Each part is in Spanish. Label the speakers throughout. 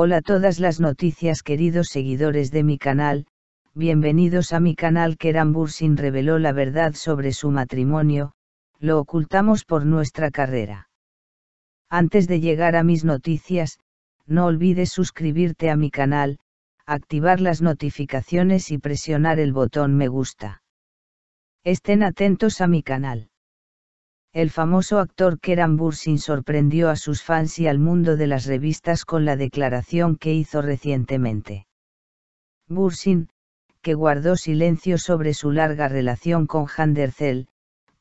Speaker 1: Hola todas las noticias queridos seguidores de mi canal, bienvenidos a mi canal que Bursin reveló la verdad sobre su matrimonio, lo ocultamos por nuestra carrera. Antes de llegar a mis noticias, no olvides suscribirte a mi canal, activar las notificaciones y presionar el botón me gusta. Estén atentos a mi canal el famoso actor Keran Bursin sorprendió a sus fans y al mundo de las revistas con la declaración que hizo recientemente. Bursin, que guardó silencio sobre su larga relación con Handercel,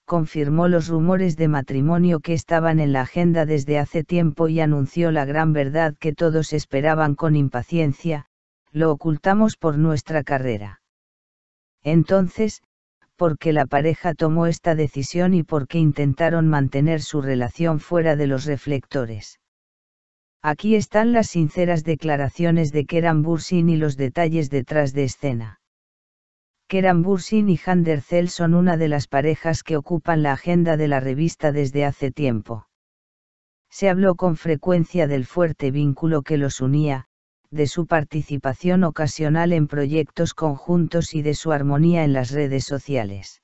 Speaker 1: confirmó los rumores de matrimonio que estaban en la agenda desde hace tiempo y anunció la gran verdad que todos esperaban con impaciencia, lo ocultamos por nuestra carrera. Entonces, por qué la pareja tomó esta decisión y por qué intentaron mantener su relación fuera de los reflectores. Aquí están las sinceras declaraciones de Keran Bursin y los detalles detrás de escena. Keran Bursin y Hander Zell son una de las parejas que ocupan la agenda de la revista desde hace tiempo. Se habló con frecuencia del fuerte vínculo que los unía, de su participación ocasional en proyectos conjuntos y de su armonía en las redes sociales.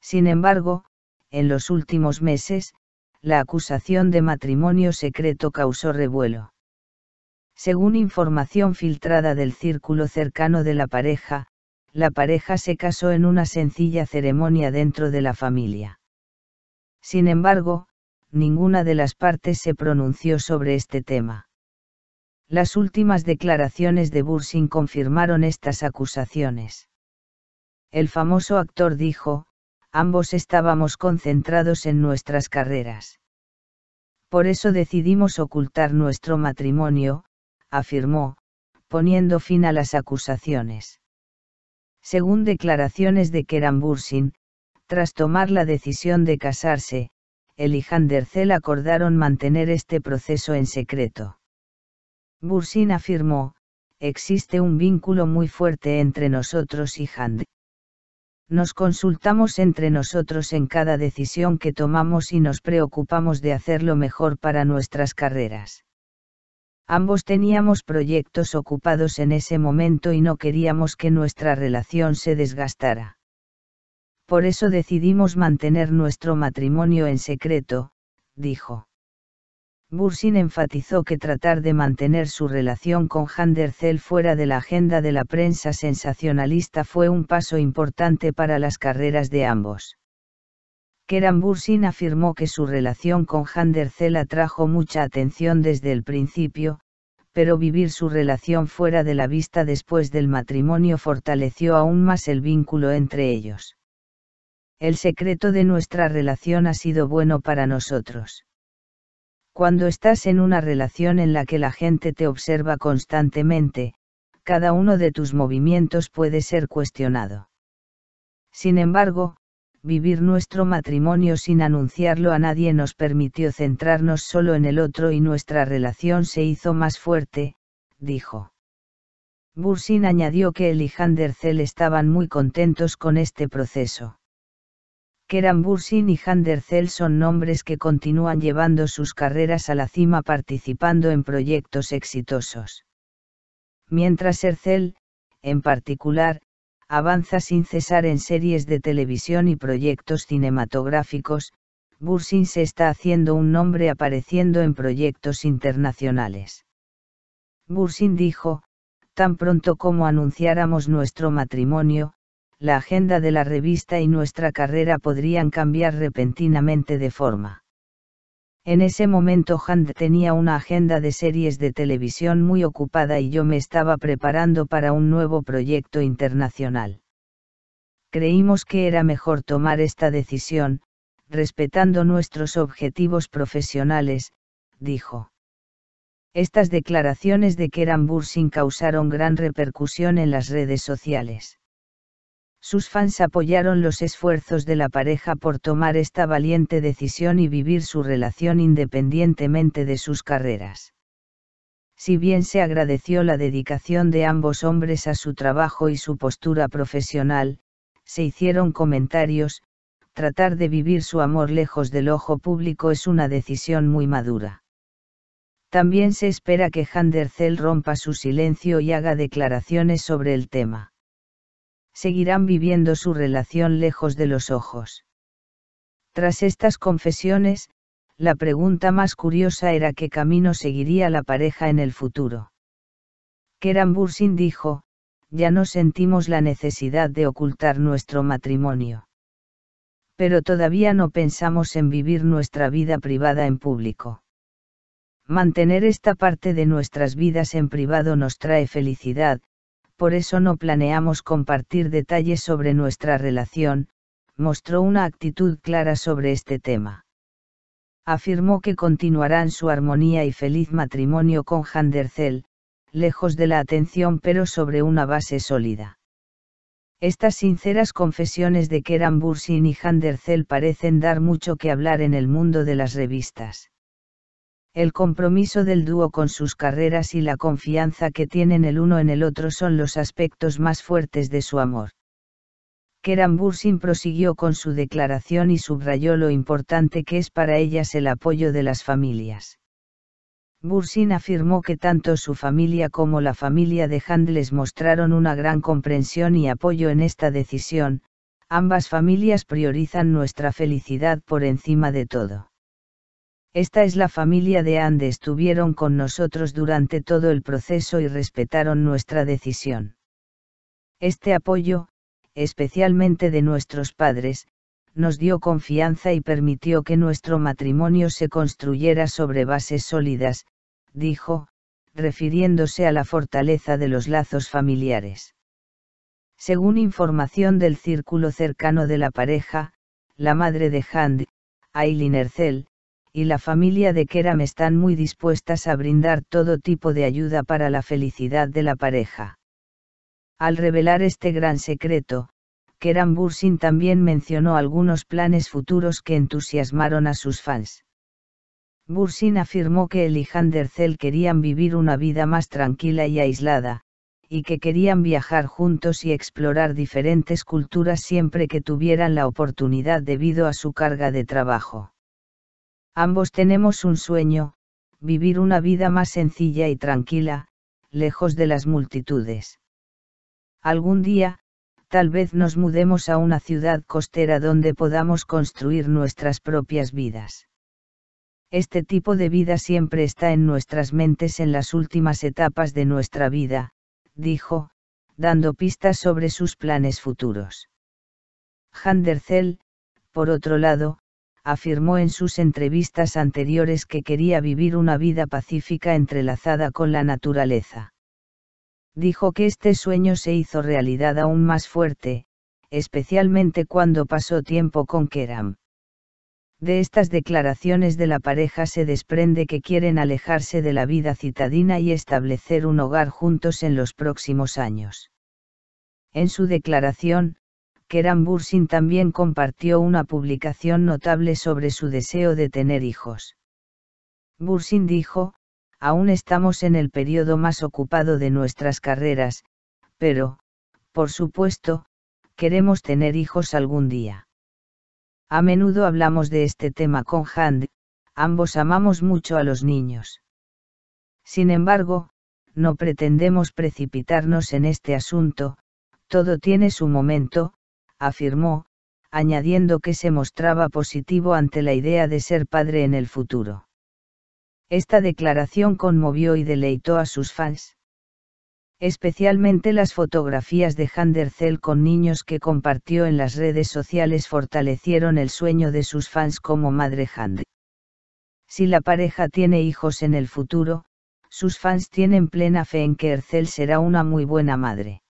Speaker 1: Sin embargo, en los últimos meses, la acusación de matrimonio secreto causó revuelo. Según información filtrada del círculo cercano de la pareja, la pareja se casó en una sencilla ceremonia dentro de la familia. Sin embargo, ninguna de las partes se pronunció sobre este tema. Las últimas declaraciones de Bursin confirmaron estas acusaciones. El famoso actor dijo, ambos estábamos concentrados en nuestras carreras. Por eso decidimos ocultar nuestro matrimonio, afirmó, poniendo fin a las acusaciones. Según declaraciones de Keran Bursin, tras tomar la decisión de casarse, el y Handercel acordaron mantener este proceso en secreto. Bursin afirmó, existe un vínculo muy fuerte entre nosotros y Hand. Nos consultamos entre nosotros en cada decisión que tomamos y nos preocupamos de hacer lo mejor para nuestras carreras. Ambos teníamos proyectos ocupados en ese momento y no queríamos que nuestra relación se desgastara. Por eso decidimos mantener nuestro matrimonio en secreto, dijo. Bursin enfatizó que tratar de mantener su relación con Handercel fuera de la agenda de la prensa sensacionalista fue un paso importante para las carreras de ambos. Keran Bursin afirmó que su relación con Handercel atrajo mucha atención desde el principio, pero vivir su relación fuera de la vista después del matrimonio fortaleció aún más el vínculo entre ellos. El secreto de nuestra relación ha sido bueno para nosotros cuando estás en una relación en la que la gente te observa constantemente, cada uno de tus movimientos puede ser cuestionado. Sin embargo, vivir nuestro matrimonio sin anunciarlo a nadie nos permitió centrarnos solo en el otro y nuestra relación se hizo más fuerte, dijo. Bursin añadió que él y Handercel estaban muy contentos con este proceso. Keran Bursin y Hander Zell son nombres que continúan llevando sus carreras a la cima participando en proyectos exitosos. Mientras Ercel, en particular, avanza sin cesar en series de televisión y proyectos cinematográficos, Bursin se está haciendo un nombre apareciendo en proyectos internacionales. Bursin dijo, tan pronto como anunciáramos nuestro matrimonio, la agenda de la revista y nuestra carrera podrían cambiar repentinamente de forma. En ese momento Hand tenía una agenda de series de televisión muy ocupada y yo me estaba preparando para un nuevo proyecto internacional. Creímos que era mejor tomar esta decisión, respetando nuestros objetivos profesionales, dijo. Estas declaraciones de Keran Bursin causaron gran repercusión en las redes sociales. Sus fans apoyaron los esfuerzos de la pareja por tomar esta valiente decisión y vivir su relación independientemente de sus carreras. Si bien se agradeció la dedicación de ambos hombres a su trabajo y su postura profesional, se hicieron comentarios, tratar de vivir su amor lejos del ojo público es una decisión muy madura. También se espera que Handercel rompa su silencio y haga declaraciones sobre el tema seguirán viviendo su relación lejos de los ojos. Tras estas confesiones, la pregunta más curiosa era qué camino seguiría la pareja en el futuro. Keran Bursin dijo, ya no sentimos la necesidad de ocultar nuestro matrimonio. Pero todavía no pensamos en vivir nuestra vida privada en público. Mantener esta parte de nuestras vidas en privado nos trae felicidad, por eso no planeamos compartir detalles sobre nuestra relación, mostró una actitud clara sobre este tema. Afirmó que continuarán su armonía y feliz matrimonio con Handercel, lejos de la atención pero sobre una base sólida. Estas sinceras confesiones de Keran Bursin y Handercel parecen dar mucho que hablar en el mundo de las revistas. El compromiso del dúo con sus carreras y la confianza que tienen el uno en el otro son los aspectos más fuertes de su amor. Keran Bursin prosiguió con su declaración y subrayó lo importante que es para ellas el apoyo de las familias. Bursin afirmó que tanto su familia como la familia de Handles mostraron una gran comprensión y apoyo en esta decisión, ambas familias priorizan nuestra felicidad por encima de todo. Esta es la familia de Ande. Estuvieron con nosotros durante todo el proceso y respetaron nuestra decisión. Este apoyo, especialmente de nuestros padres, nos dio confianza y permitió que nuestro matrimonio se construyera sobre bases sólidas, dijo, refiriéndose a la fortaleza de los lazos familiares. Según información del círculo cercano de la pareja, la madre de Hand, Aileen Ercel, y la familia de Keram están muy dispuestas a brindar todo tipo de ayuda para la felicidad de la pareja. Al revelar este gran secreto, Keram Bursin también mencionó algunos planes futuros que entusiasmaron a sus fans. Bursin afirmó que él y Handercel querían vivir una vida más tranquila y aislada, y que querían viajar juntos y explorar diferentes culturas siempre que tuvieran la oportunidad debido a su carga de trabajo. Ambos tenemos un sueño, vivir una vida más sencilla y tranquila, lejos de las multitudes. Algún día, tal vez nos mudemos a una ciudad costera donde podamos construir nuestras propias vidas. Este tipo de vida siempre está en nuestras mentes en las últimas etapas de nuestra vida, dijo, dando pistas sobre sus planes futuros. Handercel, por otro lado, afirmó en sus entrevistas anteriores que quería vivir una vida pacífica entrelazada con la naturaleza. Dijo que este sueño se hizo realidad aún más fuerte, especialmente cuando pasó tiempo con Keram. De estas declaraciones de la pareja se desprende que quieren alejarse de la vida citadina y establecer un hogar juntos en los próximos años. En su declaración, Keran Bursin también compartió una publicación notable sobre su deseo de tener hijos. Bursin dijo, aún estamos en el periodo más ocupado de nuestras carreras, pero, por supuesto, queremos tener hijos algún día. A menudo hablamos de este tema con Hand, ambos amamos mucho a los niños. Sin embargo, no pretendemos precipitarnos en este asunto, todo tiene su momento, afirmó, añadiendo que se mostraba positivo ante la idea de ser padre en el futuro. Esta declaración conmovió y deleitó a sus fans. Especialmente las fotografías de Ercel con niños que compartió en las redes sociales fortalecieron el sueño de sus fans como madre Hand. Si la pareja tiene hijos en el futuro, sus fans tienen plena fe en que Ercel será una muy buena madre.